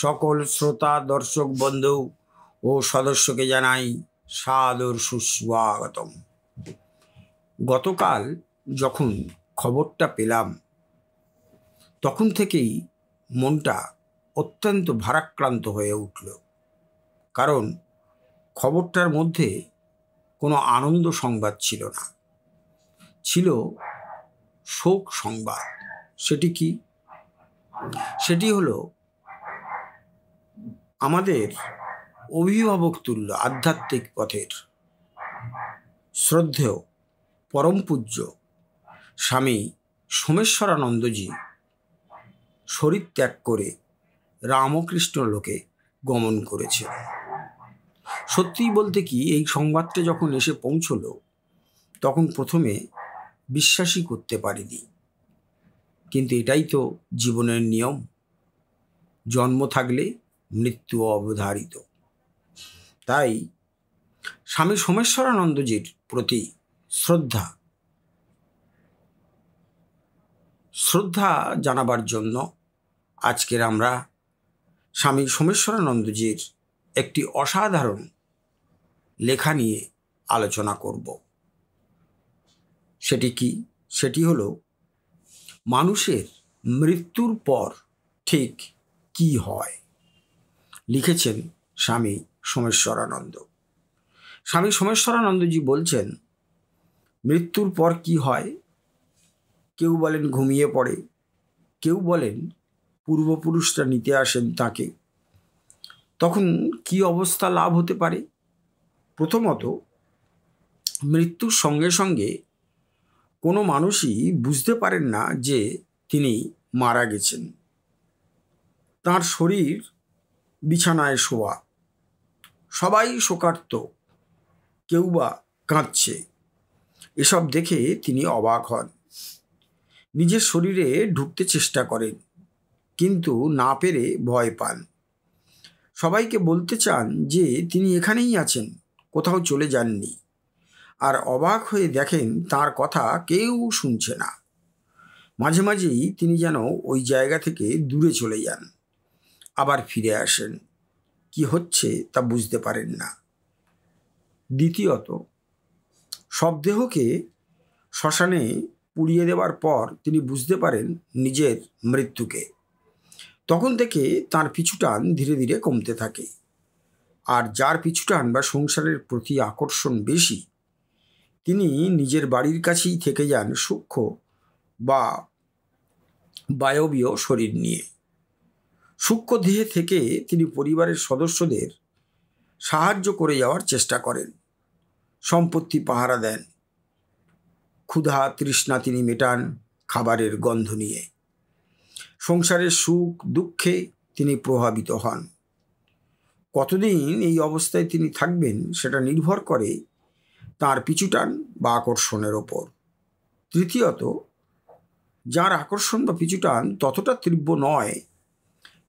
সকল শ্রোতা দর্শক বন্ধু ও সদস্যকে জানাই সাদর সুস্বাগতম গতকাল যখন খবরটা পেলাম তখন থেকেই মনটা অত্যন্ত ভারাক্রান্ত হয়ে উঠল কারণ খবরটার মধ্যে কোনো আনন্দ সংবাদ ছিল না ছিল শোক সংবাদ সেটি কি সেটি হলো আমাদের অভিভাবক তুল্য আধ্যাত্মিক পথের শ্রদ্ধেয় পরম পূজ্য স্বামী সোমেশ্বরানন্দজি শরীর ত্যাগ করে রামকৃষ্ণ লোকে গমন করেছে সত্যি বলতে কি এই সংবাদটা যখন এসে পৌঁছল তখন প্রথমে বিশ্বাসই করতে পারিনি কিন্তু এটাই তো জীবনের নিয়ম জন্ম থাকলে মৃত্যু অবধারিত তাই স্বামী সোমেশ্বরানন্দজির প্রতি শ্রদ্ধা শ্রদ্ধা জানাবার জন্য আজকের আমরা স্বামী সোমেশ্বরানন্দজির একটি অসাধারণ লেখা নিয়ে আলোচনা করব সেটি কি সেটি হলো মানুষের মৃত্যুর পর ঠিক কি হয় লিখেছেন স্বামী সোমেশ্বরানন্দ স্বামী সোমেশ্বরানন্দজি বলছেন মৃত্যুর পর কি হয় কেউ বলেন ঘুমিয়ে পড়ে কেউ বলেন পূর্বপুরুষরা নিতে আসেন তাকে তখন কি অবস্থা লাভ হতে পারে প্রথমত মৃত্যুর সঙ্গে সঙ্গে কোনো মানুষই বুঝতে পারেন না যে তিনি মারা গেছেন তার শরীর বিছানায় শোয়া সবাই শোকার্ত কেউ বা কাঁদছে এসব দেখে তিনি অবাক হন নিজের শরীরে ঢুকতে চেষ্টা করেন কিন্তু না পেরে ভয় পান সবাইকে বলতে চান যে তিনি এখানেই আছেন কোথাও চলে যাননি আর অবাক হয়ে দেখেন তার কথা কেউ শুনছে না মাঝে মাঝেই তিনি যেন ওই জায়গা থেকে দূরে চলে যান আবার ফিরে আসেন কি হচ্ছে তা বুঝতে পারেন না দ্বিতীয়ত শবদেহকে শ্মশানে পুড়িয়ে দেওয়ার পর তিনি বুঝতে পারেন নিজের মৃত্যুকে তখন থেকে তার পিছুটান ধীরে ধীরে কমতে থাকে আর যার পিছুটান বা সংসারের প্রতি আকর্ষণ বেশি তিনি নিজের বাড়ির কাছেই থেকে যান সূক্ষ্ম বা বায়বীয় শরীর নিয়ে সূক্ষ্ম দেহে থেকে তিনি পরিবারের সদস্যদের সাহায্য করে যাওয়ার চেষ্টা করেন সম্পত্তি পাহারা দেন ক্ষুধা তৃষ্ণা তিনি মেটান খাবারের গন্ধ নিয়ে সংসারের সুখ দুঃখে তিনি প্রভাবিত হন কতদিন এই অবস্থায় তিনি থাকবেন সেটা নির্ভর করে তার পিছুটান বা আকর্ষণের ওপর তৃতীয়ত যার আকর্ষণ বা পিছুটান ততটা তীব্র নয়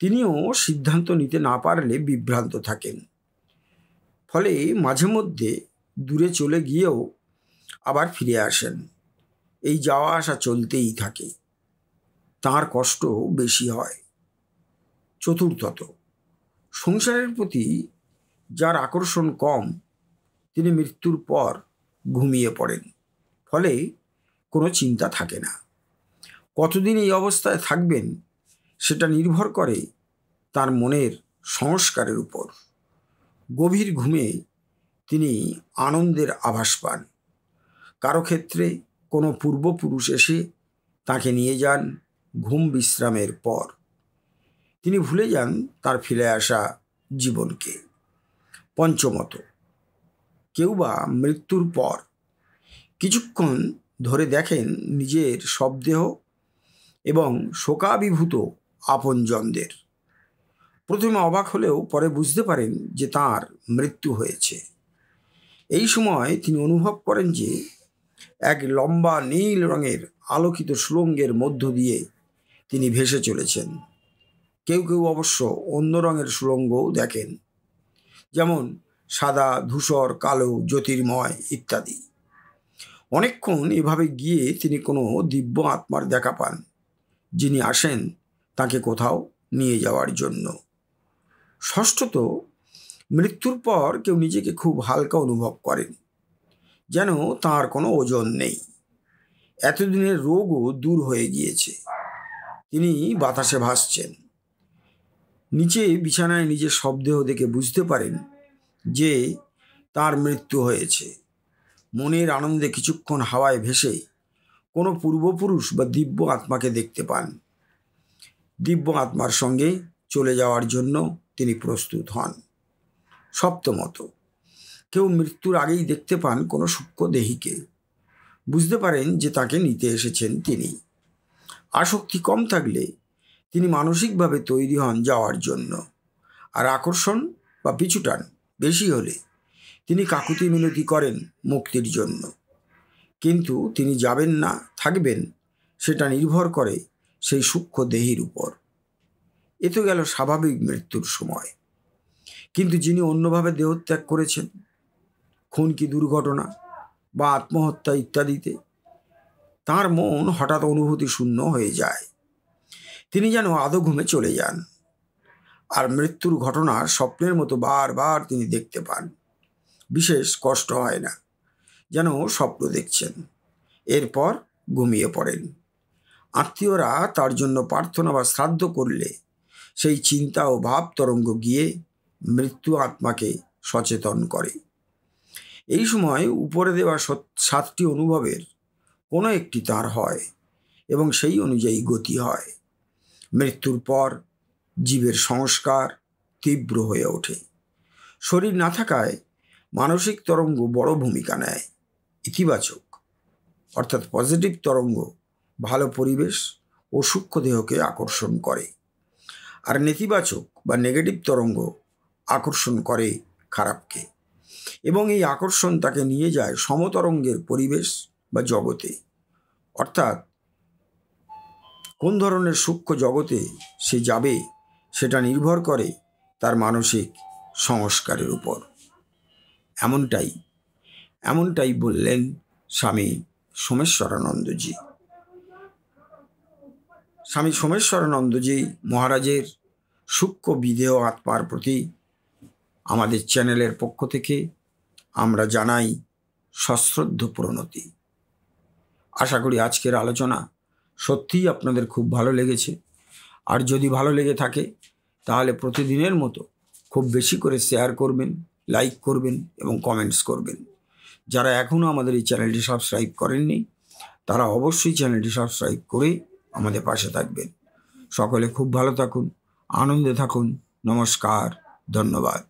তিনিও সিদ্ধান্ত নিতে না পারলে বিভ্রান্ত থাকেন ফলে মাঝে মধ্যে দূরে চলে গিয়েও আবার ফিরে আসেন এই যাওয়া আসা চলতেই থাকে তার কষ্ট বেশি হয় চতুর্থত সংসারের প্রতি যার আকর্ষণ কম তিনি মৃত্যুর পর ঘুমিয়ে পড়েন ফলে কোনো চিন্তা থাকে না কতদিন এই অবস্থায় থাকবেন সেটা নির্ভর করে তার মনের সংস্কারের উপর গভীর ঘুমে তিনি আনন্দের আভাস পান কারো ক্ষেত্রে কোনো পূর্বপুরুষ এসে তাকে নিয়ে যান ঘুম বিশ্রামের পর তিনি ভুলে যান তার ফিরে আসা জীবনকে পঞ্চমত কেউ বা মৃত্যুর পর কিছুক্ষণ ধরে দেখেন নিজের শবদেহ এবং শোকাবিভূত আপনজনদের প্রথমে অবাক হলেও পরে বুঝতে পারেন যে তার মৃত্যু হয়েছে এই সময় তিনি অনুভব করেন যে এক লম্বা নীল রঙের আলোকিত সুলঙ্গের মধ্য দিয়ে তিনি ভেসে চলেছেন কেউ কেউ অবশ্য অন্য রঙের সুলঙ্গও দেখেন যেমন সাদা ধূসর কালো জ্যোতির্ময় ইত্যাদি অনেকক্ষণ এভাবে গিয়ে তিনি কোনো দিব্য আত্মার দেখা পান যিনি আসেন তাকে কোথাও নিয়ে যাওয়ার জন্য ষষ্ঠত মৃত্যুর পর কেউ নিজেকে খুব হালকা অনুভব করেন যেন তার কোনো ওজন নেই এতদিনের রোগও দূর হয়ে গিয়েছে তিনি বাতাসে ভাসছেন নিচে বিছানায় নিজের শবদেহ দেখে বুঝতে পারেন যে তার মৃত্যু হয়েছে মনের আনন্দে কিছুক্ষণ হাওয়ায় ভেসে কোনো পূর্বপুরুষ বা দিব্য আত্মাকে দেখতে পান দিব্য আত্মার সঙ্গে চলে যাওয়ার জন্য তিনি প্রস্তুত হন সপ্তমত কেউ মৃত্যুর আগেই দেখতে পান কোনো দেহিকে বুঝতে পারেন যে তাকে নিতে এসেছেন তিনি আসক্তি কম থাকলে তিনি মানসিকভাবে তৈরি হন যাওয়ার জন্য আর আকর্ষণ বা পিছুটান বেশি হলে তিনি কাকুতি মিনতি করেন মুক্তির জন্য কিন্তু তিনি যাবেন না থাকবেন সেটা নির্ভর করে সেই সূক্ষ্ম দেহির উপর এ তো গেল স্বাভাবিক মৃত্যুর সময় কিন্তু যিনি অন্যভাবে দেহত্যাগ করেছেন খুন কি দুর্ঘটনা বা আত্মহত্যা ইত্যাদিতে তার মন হঠাৎ অনুভূতি শূন্য হয়ে যায় তিনি যেন আদৌ ঘুমে চলে যান আর মৃত্যুর ঘটনা স্বপ্নের মতো বারবার তিনি দেখতে পান বিশেষ কষ্ট হয় না যেন স্বপ্ন দেখছেন এরপর ঘুমিয়ে পড়েন আত্মীয়রা তার জন্য প্রার্থনা বা শ্রাদ্ধ করলে সেই চিন্তা ও ভাব তরঙ্গ গিয়ে মৃত্যু আত্মাকে সচেতন করে এই সময় উপরে দেওয়া সাতটি অনুভবের কোনো একটি তার হয় এবং সেই অনুযায়ী গতি হয় মৃত্যুর পর জীবের সংস্কার তীব্র হয়ে ওঠে শরীর না থাকায় মানসিক তরঙ্গ বড় ভূমিকা নেয় ইতিবাচক অর্থাৎ পজিটিভ তরঙ্গ ভালো পরিবেশ ও সূক্ষ্ম দেহকে আকর্ষণ করে আর নেতিবাচক বা নেগেটিভ তরঙ্গ আকর্ষণ করে খারাপকে এবং এই আকর্ষণ তাকে নিয়ে যায় সমতরঙ্গের পরিবেশ বা জগতে অর্থাৎ কোন ধরনের সূক্ষ্ম জগতে সে যাবে সেটা নির্ভর করে তার মানসিক সংস্কারের উপর এমনটাই এমনটাই বললেন স্বামী সোমেশ্বরানন্দজি স্বামী সোমেশ্বরানন্দজি মহারাজের সূক্ষ্ম বিদেহ আত্মার প্রতি আমাদের চ্যানেলের পক্ষ থেকে আমরা জানাই সশ্রদ্ধ প্রণতি আশা করি আজকের আলোচনা সত্যিই আপনাদের খুব ভালো লেগেছে আর যদি ভালো লেগে থাকে তাহলে প্রতিদিনের মতো খুব বেশি করে শেয়ার করবেন লাইক করবেন এবং কমেন্টস করবেন যারা এখনও আমাদের এই চ্যানেলটি সাবস্ক্রাইব করেননি তারা অবশ্যই চ্যানেলটি সাবস্ক্রাইব করে আমাদের পাশে থাকবেন সকলে খুব ভালো থাকুন আনন্দে থাকুন নমস্কার ধন্যবাদ